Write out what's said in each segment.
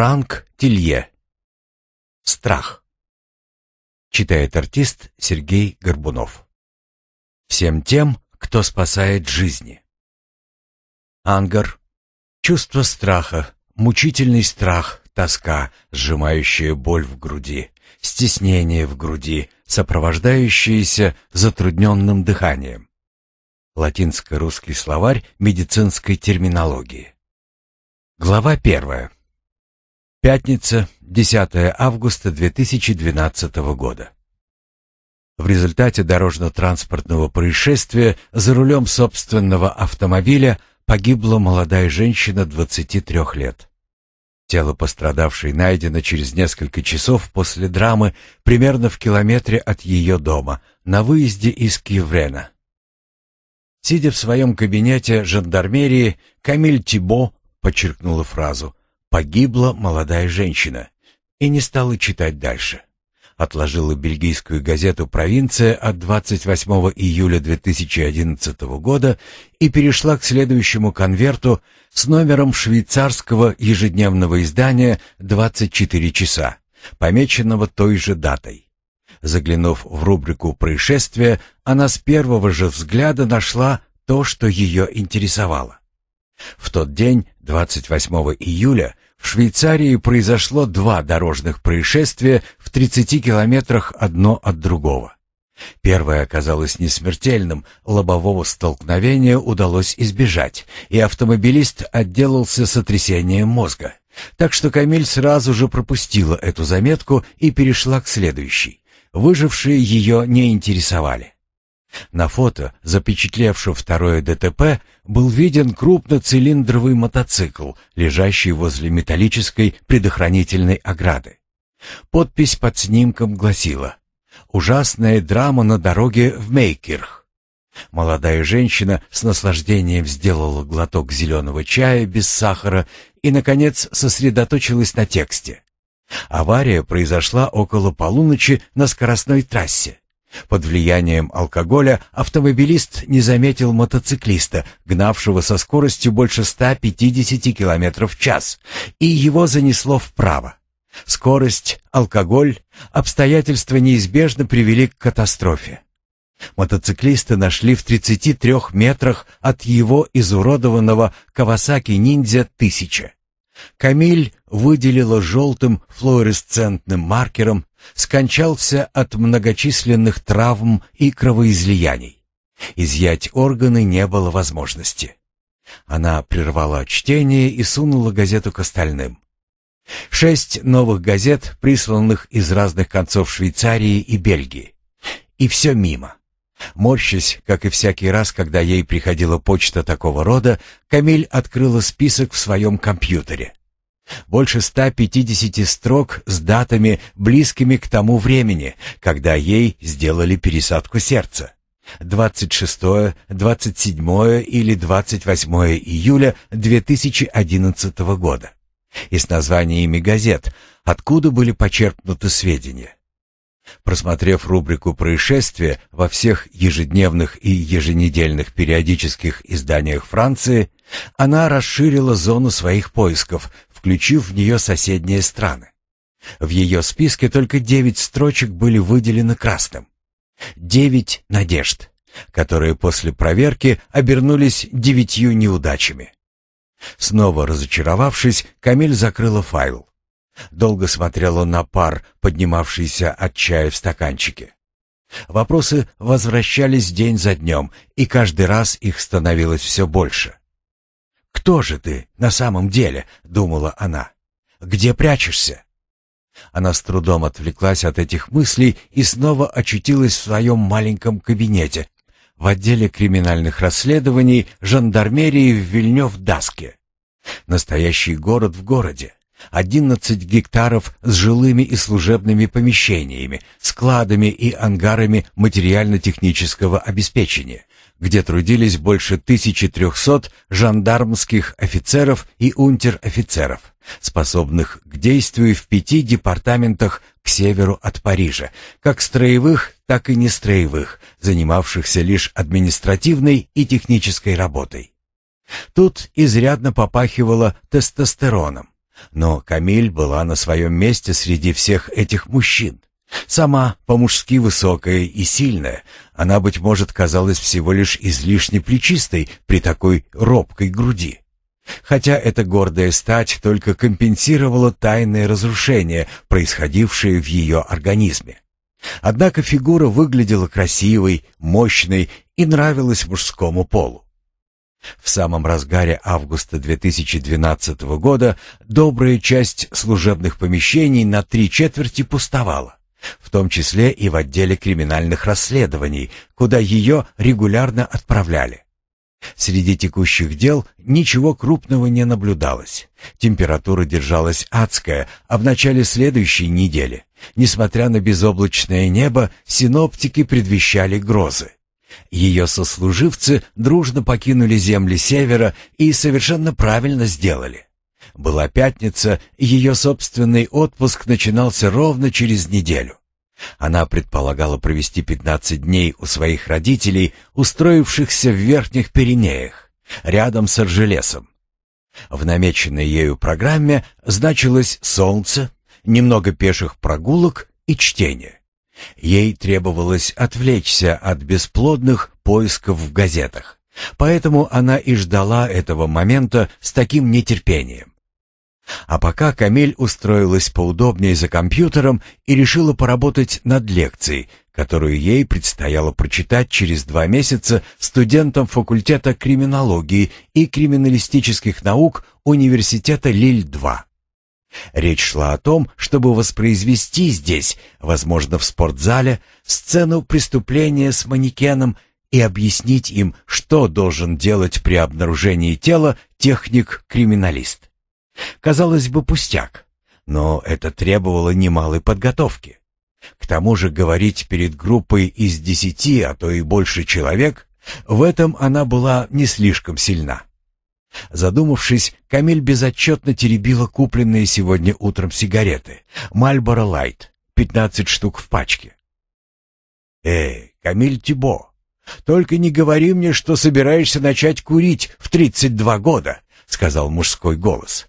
Франк Тилье. Страх. Читает артист Сергей Горбунов. Всем тем, кто спасает жизни. Ангар. Чувство страха, мучительный страх, тоска, сжимающая боль в груди, стеснение в груди, сопровождающееся затрудненным дыханием. Латинско-русский словарь медицинской терминологии. Глава первая. Пятница, 10 августа 2012 года. В результате дорожно-транспортного происшествия за рулем собственного автомобиля погибла молодая женщина 23 лет. Тело пострадавшей найдено через несколько часов после драмы примерно в километре от ее дома, на выезде из Киеврена. Сидя в своем кабинете жандармерии, Камиль Тибо подчеркнула фразу – Погибла молодая женщина. И не стала читать дальше. Отложила бельгийскую газету «Провинция» от 28 июля 2011 года и перешла к следующему конверту с номером швейцарского ежедневного издания «24 часа», помеченного той же датой. Заглянув в рубрику «Происшествия», она с первого же взгляда нашла то, что ее интересовало. В тот день, 28 июля, в Швейцарии произошло два дорожных происшествия в 30 километрах одно от другого. Первое оказалось несмертельным, лобового столкновения удалось избежать, и автомобилист отделался сотрясением мозга. Так что Камиль сразу же пропустила эту заметку и перешла к следующей. Выжившие ее не интересовали. На фото, запечатлевшем второе ДТП, был виден крупноцилиндровый мотоцикл, лежащий возле металлической предохранительной ограды. Подпись под снимком гласила «Ужасная драма на дороге в Мейкерх". Молодая женщина с наслаждением сделала глоток зеленого чая без сахара и, наконец, сосредоточилась на тексте. Авария произошла около полуночи на скоростной трассе. Под влиянием алкоголя автомобилист не заметил мотоциклиста, гнавшего со скоростью больше 150 км в час, и его занесло вправо. Скорость, алкоголь, обстоятельства неизбежно привели к катастрофе. Мотоциклиста нашли в 33 метрах от его изуродованного Кавасаки-ниндзя 1000. Камиль выделила желтым флуоресцентным маркером, скончался от многочисленных травм и кровоизлияний. Изъять органы не было возможности. Она прервала чтение и сунула газету к остальным. Шесть новых газет, присланных из разных концов Швейцарии и Бельгии. И все мимо. Морщась, как и всякий раз, когда ей приходила почта такого рода, Камиль открыла список в своем компьютере. Больше 150 строк с датами, близкими к тому времени, когда ей сделали пересадку сердца. 26, 27 или 28 июля 2011 года. И с названиями газет, откуда были почерпнуты сведения. Просмотрев рубрику «Происшествия» во всех ежедневных и еженедельных периодических изданиях Франции, она расширила зону своих поисков, включив в нее соседние страны. В ее списке только девять строчек были выделены красным. Девять надежд, которые после проверки обернулись девятью неудачами. Снова разочаровавшись, Камиль закрыла файл. Долго смотрел он на пар, поднимавшийся от чая в стаканчике. Вопросы возвращались день за днем, и каждый раз их становилось все больше. «Кто же ты на самом деле?» — думала она. «Где прячешься?» Она с трудом отвлеклась от этих мыслей и снова очутилась в своем маленьком кабинете в отделе криминальных расследований жандармерии в Вильнёв-Даске. Настоящий город в городе. 11 гектаров с жилыми и служебными помещениями, складами и ангарами материально-технического обеспечения, где трудились больше 1300 жандармских офицеров и унтер-офицеров, способных к действию в пяти департаментах к северу от Парижа, как строевых, так и нестроевых, занимавшихся лишь административной и технической работой. Тут изрядно попахивало тестостероном. Но Камиль была на своем месте среди всех этих мужчин. Сама, по-мужски высокая и сильная, она, быть может, казалась всего лишь излишне плечистой при такой робкой груди. Хотя эта гордая стать только компенсировала тайное разрушение, происходившее в ее организме. Однако фигура выглядела красивой, мощной и нравилась мужскому полу. В самом разгаре августа 2012 года добрая часть служебных помещений на три четверти пустовала, в том числе и в отделе криминальных расследований, куда ее регулярно отправляли. Среди текущих дел ничего крупного не наблюдалось. Температура держалась адская, а в начале следующей недели, несмотря на безоблачное небо, синоптики предвещали грозы. Ее сослуживцы дружно покинули земли Севера и совершенно правильно сделали. Была пятница, ее собственный отпуск начинался ровно через неделю. Она предполагала провести 15 дней у своих родителей, устроившихся в Верхних Пиренеях, рядом с Аржелесом. В намеченной ею программе значилось солнце, немного пеших прогулок и чтение. Ей требовалось отвлечься от бесплодных поисков в газетах. Поэтому она и ждала этого момента с таким нетерпением. А пока Камиль устроилась поудобнее за компьютером и решила поработать над лекцией, которую ей предстояло прочитать через два месяца студентам факультета криминологии и криминалистических наук университета Лиль-2. Речь шла о том, чтобы воспроизвести здесь, возможно, в спортзале, сцену преступления с манекеном и объяснить им, что должен делать при обнаружении тела техник-криминалист. Казалось бы, пустяк, но это требовало немалой подготовки. К тому же говорить перед группой из десяти, а то и больше человек, в этом она была не слишком сильна. Задумавшись, Камиль безотчетно теребила купленные сегодня утром сигареты. «Мальборо Лайт», пятнадцать штук в пачке. «Эй, Камиль Тибо, только не говори мне, что собираешься начать курить в тридцать два года», — сказал мужской голос.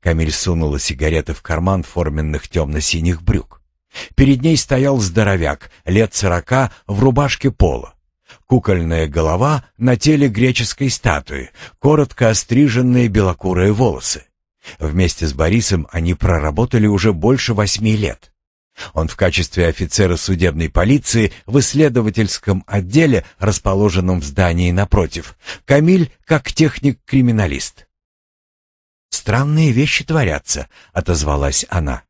Камиль сунула сигареты в карман форменных темно-синих брюк. Перед ней стоял здоровяк, лет сорока, в рубашке пола. Кукольная голова на теле греческой статуи, коротко остриженные белокурые волосы. Вместе с Борисом они проработали уже больше восьми лет. Он в качестве офицера судебной полиции в исследовательском отделе, расположенном в здании напротив, Камиль как техник-криминалист. «Странные вещи творятся», — отозвалась она.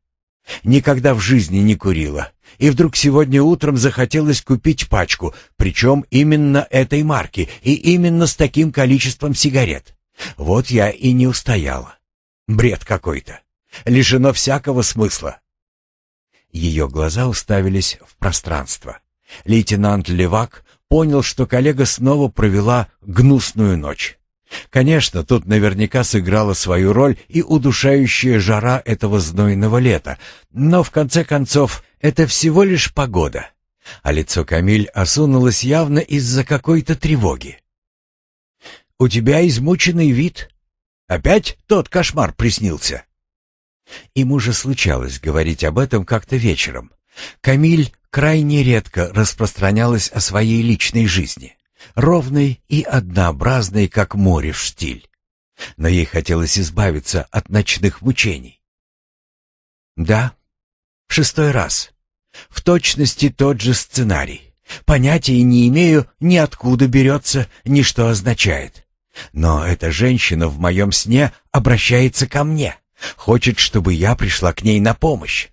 Никогда в жизни не курила. И вдруг сегодня утром захотелось купить пачку, причем именно этой марки и именно с таким количеством сигарет. Вот я и не устояла. Бред какой-то. Лишено всякого смысла. Ее глаза уставились в пространство. Лейтенант Левак понял, что коллега снова провела гнусную ночь. Конечно, тут наверняка сыграла свою роль и удушающая жара этого знойного лета, но в конце концов это всего лишь погода. А лицо Камиль осунулось явно из-за какой-то тревоги. «У тебя измученный вид. Опять тот кошмар приснился?» Им уже случалось говорить об этом как-то вечером. Камиль крайне редко распространялась о своей личной жизни ровный и однообразный, как море в штиль. Но ей хотелось избавиться от ночных мучений. Да, в шестой раз. В точности тот же сценарий. Понятия не имею, ни откуда берется, ни что означает. Но эта женщина в моем сне обращается ко мне. Хочет, чтобы я пришла к ней на помощь.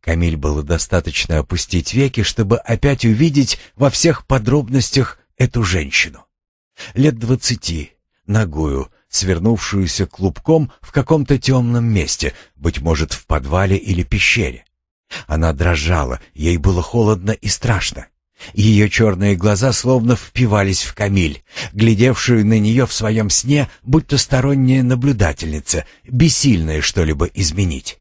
Камиль было достаточно опустить веки, чтобы опять увидеть во всех подробностях эту женщину. Лет двадцати, ногую, свернувшуюся клубком в каком-то темном месте, быть может, в подвале или пещере. Она дрожала, ей было холодно и страшно. Ее черные глаза словно впивались в Камиль, глядевшую на нее в своем сне, будто сторонняя наблюдательница, бессильная что-либо изменить.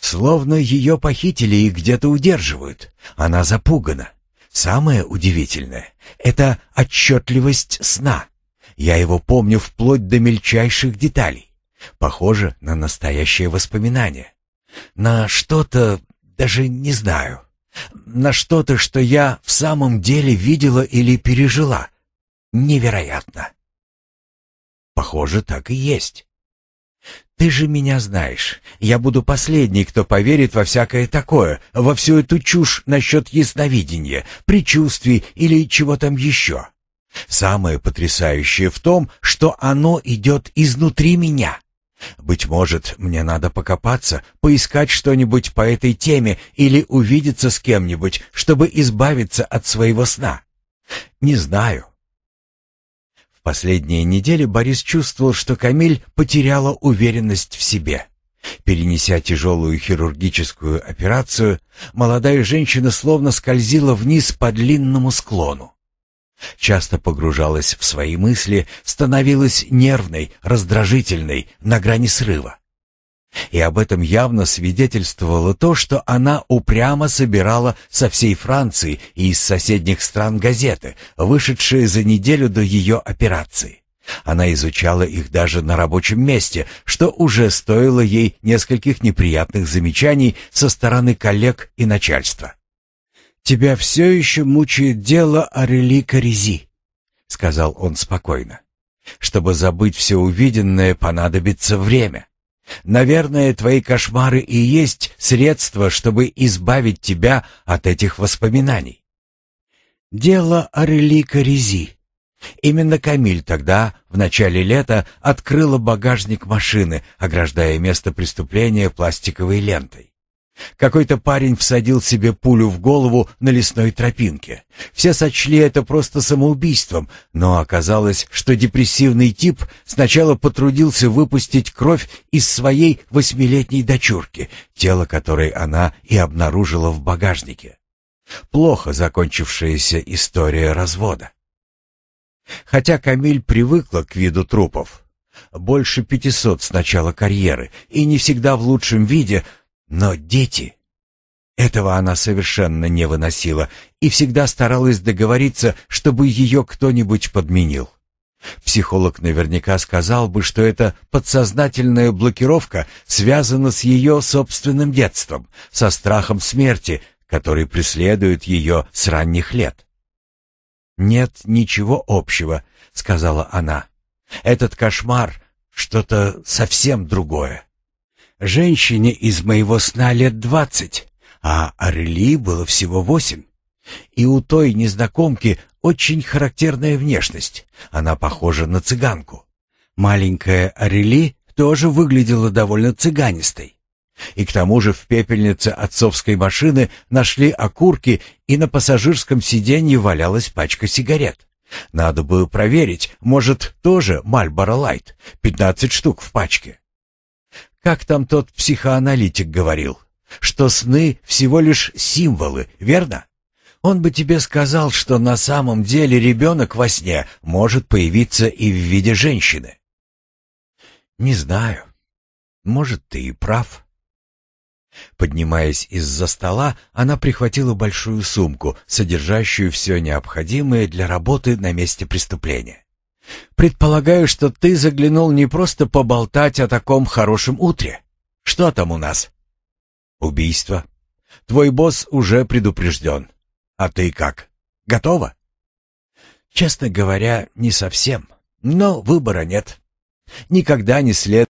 Словно ее похитили и где-то удерживают. Она запугана. Самое удивительное — это отчетливость сна. Я его помню вплоть до мельчайших деталей. Похоже на настоящее воспоминание. На что-то, даже не знаю. На что-то, что я в самом деле видела или пережила. Невероятно. Похоже, так и есть. «Ты же меня знаешь. Я буду последний, кто поверит во всякое такое, во всю эту чушь насчет ясновидения, предчувствий или чего там еще. Самое потрясающее в том, что оно идет изнутри меня. Быть может, мне надо покопаться, поискать что-нибудь по этой теме или увидеться с кем-нибудь, чтобы избавиться от своего сна. Не знаю, в последние недели Борис чувствовал, что Камиль потеряла уверенность в себе. Перенеся тяжелую хирургическую операцию, молодая женщина словно скользила вниз по длинному склону. Часто погружалась в свои мысли, становилась нервной, раздражительной, на грани срыва. И об этом явно свидетельствовало то, что она упрямо собирала со всей Франции и из соседних стран газеты, вышедшие за неделю до ее операции. Она изучала их даже на рабочем месте, что уже стоило ей нескольких неприятных замечаний со стороны коллег и начальства. «Тебя все еще мучает дело Арели Корези», — сказал он спокойно. «Чтобы забыть все увиденное, понадобится время. Наверное, твои кошмары и есть средство, чтобы избавить тебя от этих воспоминаний. Дело Арелика Рези. Именно Камиль тогда, в начале лета, открыла багажник машины, ограждая место преступления пластиковой лентой. Какой-то парень всадил себе пулю в голову на лесной тропинке. Все сочли это просто самоубийством, но оказалось, что депрессивный тип сначала потрудился выпустить кровь из своей восьмилетней дочурки, тело которой она и обнаружила в багажнике. Плохо закончившаяся история развода. Хотя Камиль привыкла к виду трупов, больше пятисот с начала карьеры, и не всегда в лучшем виде, но дети... Этого она совершенно не выносила и всегда старалась договориться, чтобы ее кто-нибудь подменил. Психолог наверняка сказал бы, что эта подсознательная блокировка связана с ее собственным детством, со страхом смерти, который преследует ее с ранних лет. «Нет ничего общего», — сказала она. «Этот кошмар — что-то совсем другое» женщине из моего сна лет двадцать, а Арели было всего восемь. И у той незнакомки очень характерная внешность. Она похожа на цыганку. Маленькая Арели тоже выглядела довольно цыганистой. И к тому же в пепельнице отцовской машины нашли окурки, и на пассажирском сиденье валялась пачка сигарет. Надо было проверить, может, тоже Мальборо Лайт, 15 штук в пачке. Как там тот психоаналитик говорил? Что сны всего лишь символы, верно? Он бы тебе сказал, что на самом деле ребенок во сне может появиться и в виде женщины. Не знаю. Может, ты и прав. Поднимаясь из-за стола, она прихватила большую сумку, содержащую все необходимое для работы на месте преступления. Предполагаю, что ты заглянул не просто поболтать о таком хорошем утре. Что там у нас? Убийство. Твой босс уже предупрежден. А ты как? Готова? Честно говоря, не совсем. Но выбора нет. Никогда не след